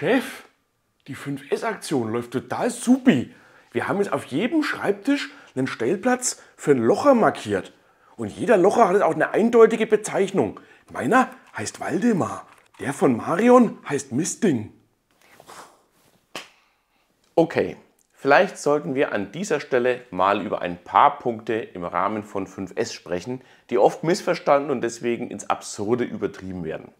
Chef, die 5S-Aktion läuft total supi. Wir haben jetzt auf jedem Schreibtisch einen Stellplatz für einen Locher markiert. Und jeder Locher hat jetzt auch eine eindeutige Bezeichnung. Meiner heißt Waldemar. Der von Marion heißt Misting. Okay, vielleicht sollten wir an dieser Stelle mal über ein paar Punkte im Rahmen von 5S sprechen, die oft missverstanden und deswegen ins Absurde übertrieben werden.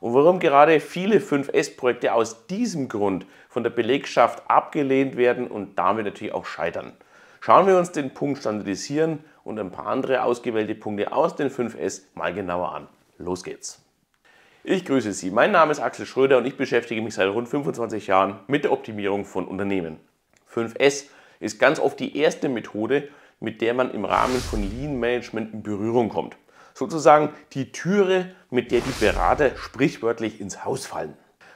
Und warum gerade viele 5S-Projekte aus diesem Grund von der Belegschaft abgelehnt werden und damit natürlich auch scheitern. Schauen wir uns den Punkt Standardisieren und ein paar andere ausgewählte Punkte aus den 5S mal genauer an. Los geht's! Ich grüße Sie, mein Name ist Axel Schröder und ich beschäftige mich seit rund 25 Jahren mit der Optimierung von Unternehmen. 5S ist ganz oft die erste Methode, mit der man im Rahmen von Lean Management in Berührung kommt. Sozusagen die Türe, mit der die Berater sprichwörtlich ins Haus fallen.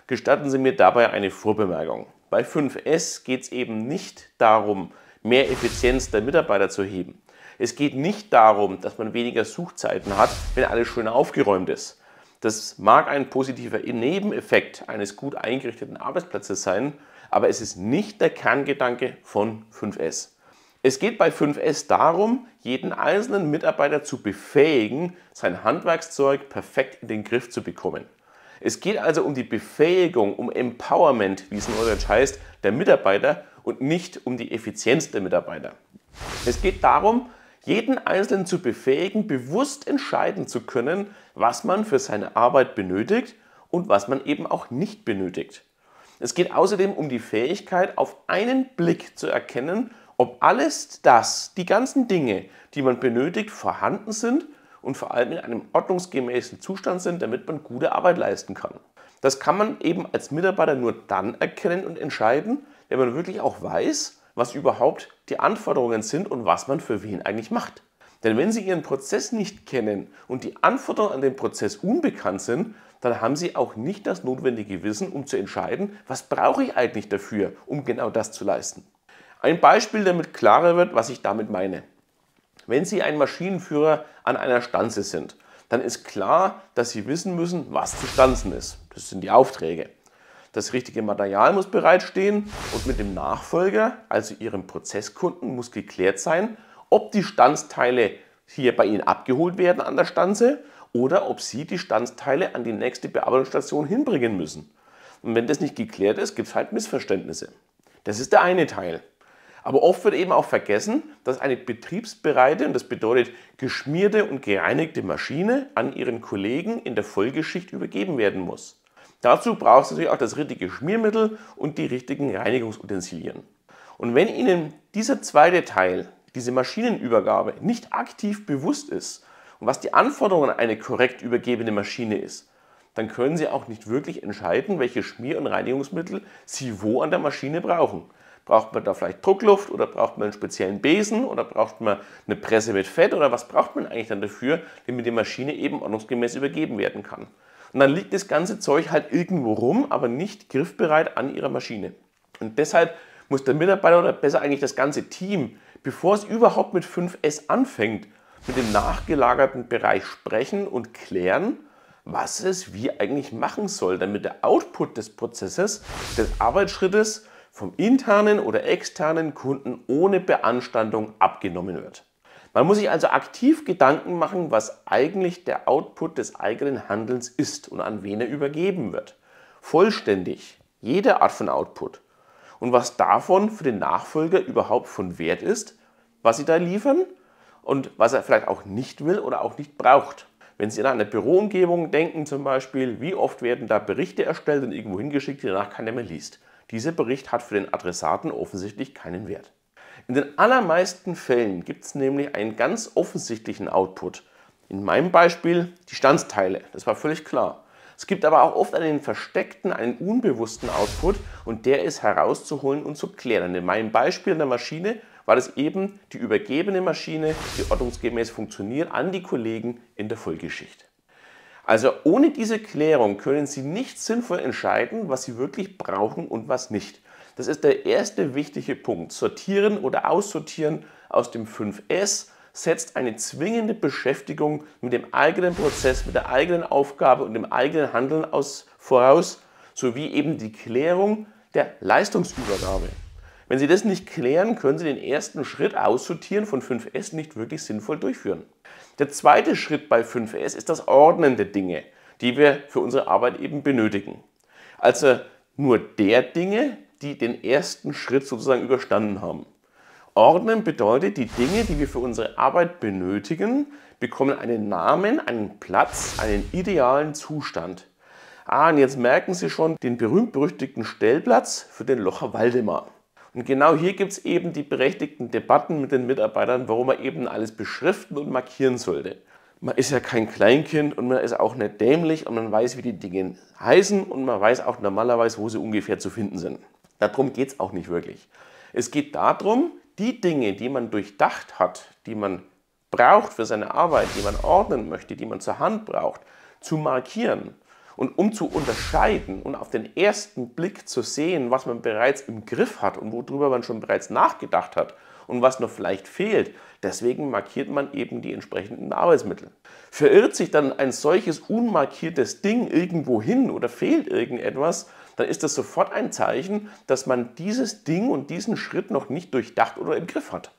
Gestatten Sie mir dabei eine Vorbemerkung. Bei 5S geht es eben nicht darum, mehr Effizienz der Mitarbeiter zu heben. Es geht nicht darum, dass man weniger Suchzeiten hat, wenn alles schön aufgeräumt ist. Das mag ein positiver Nebeneffekt eines gut eingerichteten Arbeitsplatzes sein, aber es ist nicht der Kerngedanke von 5S. Es geht bei 5S darum, jeden einzelnen Mitarbeiter zu befähigen, sein Handwerkszeug perfekt in den Griff zu bekommen. Es geht also um die Befähigung, um Empowerment, wie es in Deutsch heißt, der Mitarbeiter und nicht um die Effizienz der Mitarbeiter. Es geht darum, jeden Einzelnen zu befähigen, bewusst entscheiden zu können, was man für seine Arbeit benötigt und was man eben auch nicht benötigt. Es geht außerdem um die Fähigkeit, auf einen Blick zu erkennen, ob alles das, die ganzen Dinge, die man benötigt, vorhanden sind und vor allem in einem ordnungsgemäßen Zustand sind, damit man gute Arbeit leisten kann. Das kann man eben als Mitarbeiter nur dann erkennen und entscheiden, wenn man wirklich auch weiß, was überhaupt die Anforderungen sind und was man für wen eigentlich macht. Denn wenn Sie Ihren Prozess nicht kennen und die Anforderungen an den Prozess unbekannt sind, dann haben Sie auch nicht das notwendige Wissen, um zu entscheiden, was brauche ich eigentlich dafür, um genau das zu leisten. Ein Beispiel, damit klarer wird, was ich damit meine. Wenn Sie ein Maschinenführer an einer Stanze sind, dann ist klar, dass Sie wissen müssen, was zu stanzen ist. Das sind die Aufträge. Das richtige Material muss bereitstehen und mit dem Nachfolger, also Ihrem Prozesskunden, muss geklärt sein, ob die Stanzteile hier bei Ihnen abgeholt werden an der Stanze oder ob Sie die Stanzteile an die nächste Bearbeitungsstation hinbringen müssen. Und wenn das nicht geklärt ist, gibt es halt Missverständnisse. Das ist der eine Teil. Aber oft wird eben auch vergessen, dass eine betriebsbereite, und das bedeutet geschmierte und gereinigte Maschine, an ihren Kollegen in der Folgeschicht übergeben werden muss. Dazu braucht es natürlich auch das richtige Schmiermittel und die richtigen Reinigungsutensilien. Und wenn Ihnen dieser zweite Teil, diese Maschinenübergabe, nicht aktiv bewusst ist und was die Anforderungen an eine korrekt übergebene Maschine ist, dann können Sie auch nicht wirklich entscheiden, welche Schmier- und Reinigungsmittel Sie wo an der Maschine brauchen. Braucht man da vielleicht Druckluft oder braucht man einen speziellen Besen oder braucht man eine Presse mit Fett oder was braucht man eigentlich dann dafür, damit die Maschine eben ordnungsgemäß übergeben werden kann? Und dann liegt das ganze Zeug halt irgendwo rum, aber nicht griffbereit an ihrer Maschine. Und deshalb muss der Mitarbeiter oder besser eigentlich das ganze Team, bevor es überhaupt mit 5S anfängt, mit dem nachgelagerten Bereich sprechen und klären, was es wie eigentlich machen soll, damit der Output des Prozesses, des Arbeitsschrittes vom internen oder externen Kunden ohne Beanstandung abgenommen wird. Man muss sich also aktiv Gedanken machen, was eigentlich der Output des eigenen Handelns ist und an wen er übergeben wird. Vollständig, jede Art von Output. Und was davon für den Nachfolger überhaupt von Wert ist, was Sie da liefern und was er vielleicht auch nicht will oder auch nicht braucht. Wenn Sie an eine Büroumgebung denken zum Beispiel, wie oft werden da Berichte erstellt und irgendwo hingeschickt, die danach keiner mehr liest. Dieser Bericht hat für den Adressaten offensichtlich keinen Wert. In den allermeisten Fällen gibt es nämlich einen ganz offensichtlichen Output. In meinem Beispiel die Standsteile, das war völlig klar. Es gibt aber auch oft einen versteckten, einen unbewussten Output und der ist herauszuholen und zu klären. in meinem Beispiel in der Maschine war das eben die übergebene Maschine, die ordnungsgemäß funktioniert, an die Kollegen in der Vollgeschichte. Also ohne diese Klärung können Sie nicht sinnvoll entscheiden, was Sie wirklich brauchen und was nicht. Das ist der erste wichtige Punkt. Sortieren oder aussortieren aus dem 5S setzt eine zwingende Beschäftigung mit dem eigenen Prozess, mit der eigenen Aufgabe und dem eigenen Handeln aus, voraus, sowie eben die Klärung der Leistungsübergabe. Wenn Sie das nicht klären, können Sie den ersten Schritt aussortieren von 5S nicht wirklich sinnvoll durchführen. Der zweite Schritt bei 5S ist das Ordnen der Dinge, die wir für unsere Arbeit eben benötigen. Also nur der Dinge, die den ersten Schritt sozusagen überstanden haben. Ordnen bedeutet, die Dinge, die wir für unsere Arbeit benötigen, bekommen einen Namen, einen Platz, einen idealen Zustand. Ah, und jetzt merken Sie schon den berühmt-berüchtigten Stellplatz für den Locher Waldemar. Und genau hier gibt es eben die berechtigten Debatten mit den Mitarbeitern, warum man eben alles beschriften und markieren sollte. Man ist ja kein Kleinkind und man ist auch nicht dämlich und man weiß, wie die Dinge heißen und man weiß auch normalerweise, wo sie ungefähr zu finden sind. Darum geht es auch nicht wirklich. Es geht darum, die Dinge, die man durchdacht hat, die man braucht für seine Arbeit, die man ordnen möchte, die man zur Hand braucht, zu markieren und um zu unterscheiden und auf den ersten Blick zu sehen, was man bereits im Griff hat und worüber man schon bereits nachgedacht hat und was noch vielleicht fehlt, deswegen markiert man eben die entsprechenden Arbeitsmittel. Verirrt sich dann ein solches unmarkiertes Ding irgendwo hin oder fehlt irgendetwas, dann ist das sofort ein Zeichen, dass man dieses Ding und diesen Schritt noch nicht durchdacht oder im Griff hat.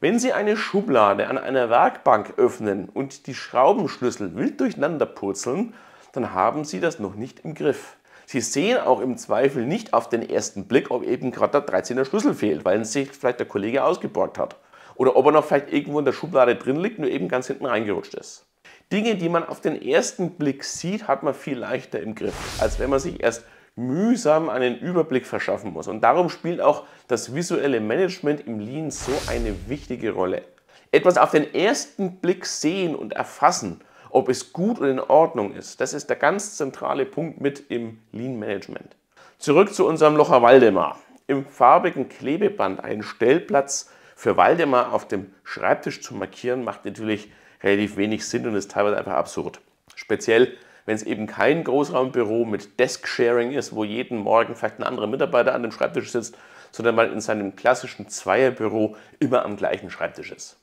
Wenn Sie eine Schublade an einer Werkbank öffnen und die Schraubenschlüssel wild durcheinander purzeln, dann haben Sie das noch nicht im Griff. Sie sehen auch im Zweifel nicht auf den ersten Blick, ob eben gerade der 13er Schlüssel fehlt, weil sich vielleicht der Kollege ausgeborgt hat. Oder ob er noch vielleicht irgendwo in der Schublade drin liegt, nur eben ganz hinten reingerutscht ist. Dinge, die man auf den ersten Blick sieht, hat man viel leichter im Griff, als wenn man sich erst mühsam einen Überblick verschaffen muss. Und darum spielt auch das visuelle Management im Lean so eine wichtige Rolle. Etwas auf den ersten Blick sehen und erfassen ob es gut und in Ordnung ist. Das ist der ganz zentrale Punkt mit im Lean Management. Zurück zu unserem Locher Waldemar. Im farbigen Klebeband einen Stellplatz für Waldemar auf dem Schreibtisch zu markieren, macht natürlich relativ wenig Sinn und ist teilweise einfach absurd. Speziell, wenn es eben kein Großraumbüro mit Desk-Sharing ist, wo jeden Morgen vielleicht ein anderer Mitarbeiter an dem Schreibtisch sitzt, sondern man in seinem klassischen Zweierbüro immer am gleichen Schreibtisch ist.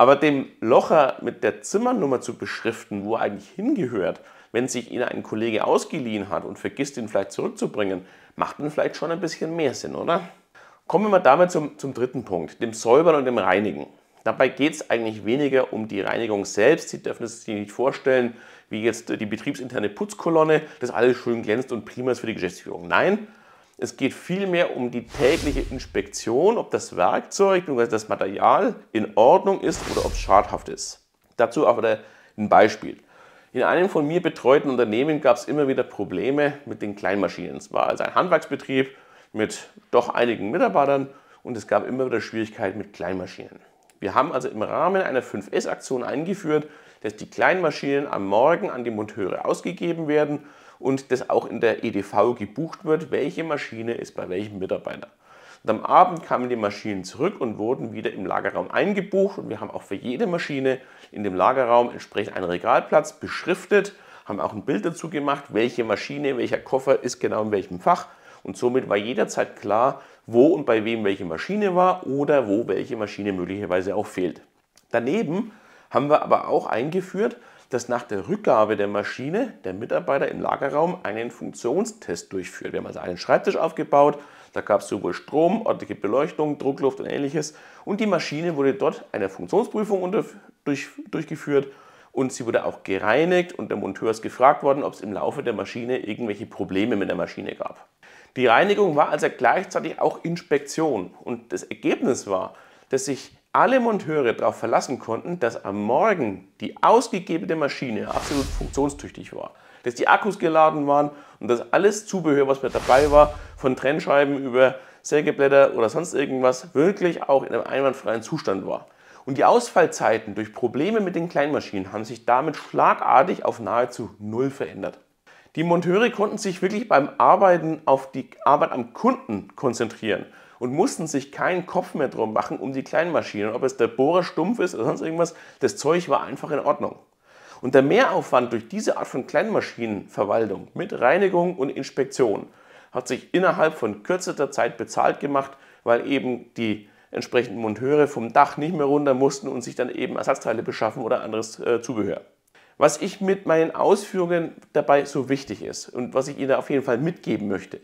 Aber dem Locher mit der Zimmernummer zu beschriften, wo er eigentlich hingehört, wenn sich ihn ein Kollege ausgeliehen hat und vergisst, ihn vielleicht zurückzubringen, macht dann vielleicht schon ein bisschen mehr Sinn, oder? Kommen wir mal damit zum, zum dritten Punkt, dem Säubern und dem Reinigen. Dabei geht es eigentlich weniger um die Reinigung selbst. Sie dürfen es sich nicht vorstellen, wie jetzt die betriebsinterne Putzkolonne, das alles schön glänzt und prima ist für die Geschäftsführung. Nein, es geht vielmehr um die tägliche Inspektion, ob das Werkzeug bzw. das Material in Ordnung ist oder ob es schadhaft ist. Dazu aber ein Beispiel. In einem von mir betreuten Unternehmen gab es immer wieder Probleme mit den Kleinmaschinen. Es war also ein Handwerksbetrieb mit doch einigen Mitarbeitern und es gab immer wieder Schwierigkeiten mit Kleinmaschinen. Wir haben also im Rahmen einer 5S-Aktion eingeführt, dass die Kleinmaschinen am Morgen an die Monteure ausgegeben werden und das auch in der EDV gebucht wird, welche Maschine ist bei welchem Mitarbeiter. Und am Abend kamen die Maschinen zurück und wurden wieder im Lagerraum eingebucht. Und wir haben auch für jede Maschine in dem Lagerraum entsprechend einen Regalplatz beschriftet, haben auch ein Bild dazu gemacht, welche Maschine, welcher Koffer ist genau in welchem Fach. Und somit war jederzeit klar, wo und bei wem welche Maschine war oder wo welche Maschine möglicherweise auch fehlt. Daneben haben wir aber auch eingeführt, dass nach der Rückgabe der Maschine der Mitarbeiter im Lagerraum einen Funktionstest durchführt. Wir haben also einen Schreibtisch aufgebaut, da gab es sowohl Strom, ordentliche Beleuchtung, Druckluft und ähnliches. Und die Maschine wurde dort einer Funktionsprüfung unter, durch, durchgeführt und sie wurde auch gereinigt und der Monteur ist gefragt worden, ob es im Laufe der Maschine irgendwelche Probleme mit der Maschine gab. Die Reinigung war also gleichzeitig auch Inspektion und das Ergebnis war, dass sich alle Monteure darauf verlassen konnten, dass am Morgen die ausgegebene Maschine absolut funktionstüchtig war. Dass die Akkus geladen waren und dass alles Zubehör, was mit dabei war, von Trennscheiben über Sägeblätter oder sonst irgendwas, wirklich auch in einem einwandfreien Zustand war. Und die Ausfallzeiten durch Probleme mit den Kleinmaschinen haben sich damit schlagartig auf nahezu null verändert. Die Monteure konnten sich wirklich beim Arbeiten auf die Arbeit am Kunden konzentrieren und mussten sich keinen Kopf mehr drum machen um die kleinen Maschinen. Ob es der Bohrer stumpf ist oder sonst irgendwas, das Zeug war einfach in Ordnung. Und der Mehraufwand durch diese Art von Kleinmaschinenverwaltung mit Reinigung und Inspektion hat sich innerhalb von kürzester Zeit bezahlt gemacht, weil eben die entsprechenden Monteure vom Dach nicht mehr runter mussten und sich dann eben Ersatzteile beschaffen oder anderes äh, Zubehör. Was ich mit meinen Ausführungen dabei so wichtig ist und was ich Ihnen auf jeden Fall mitgeben möchte,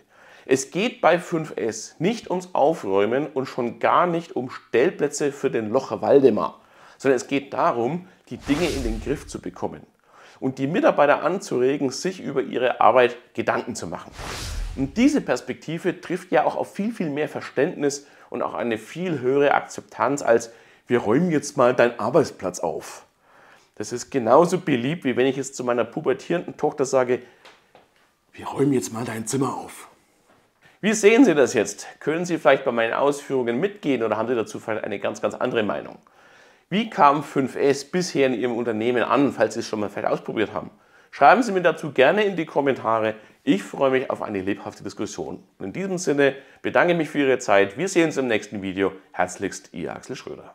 es geht bei 5S nicht ums Aufräumen und schon gar nicht um Stellplätze für den Locher Waldemar, sondern es geht darum, die Dinge in den Griff zu bekommen und die Mitarbeiter anzuregen, sich über ihre Arbeit Gedanken zu machen. Und diese Perspektive trifft ja auch auf viel, viel mehr Verständnis und auch eine viel höhere Akzeptanz als wir räumen jetzt mal deinen Arbeitsplatz auf. Das ist genauso beliebt, wie wenn ich jetzt zu meiner pubertierenden Tochter sage, wir räumen jetzt mal dein Zimmer auf. Wie sehen Sie das jetzt? Können Sie vielleicht bei meinen Ausführungen mitgehen oder haben Sie dazu vielleicht eine ganz, ganz andere Meinung? Wie kam 5S bisher in Ihrem Unternehmen an, falls Sie es schon mal vielleicht ausprobiert haben? Schreiben Sie mir dazu gerne in die Kommentare. Ich freue mich auf eine lebhafte Diskussion. Und in diesem Sinne bedanke ich mich für Ihre Zeit. Wir sehen uns im nächsten Video. Herzlichst, Ihr Axel Schröder.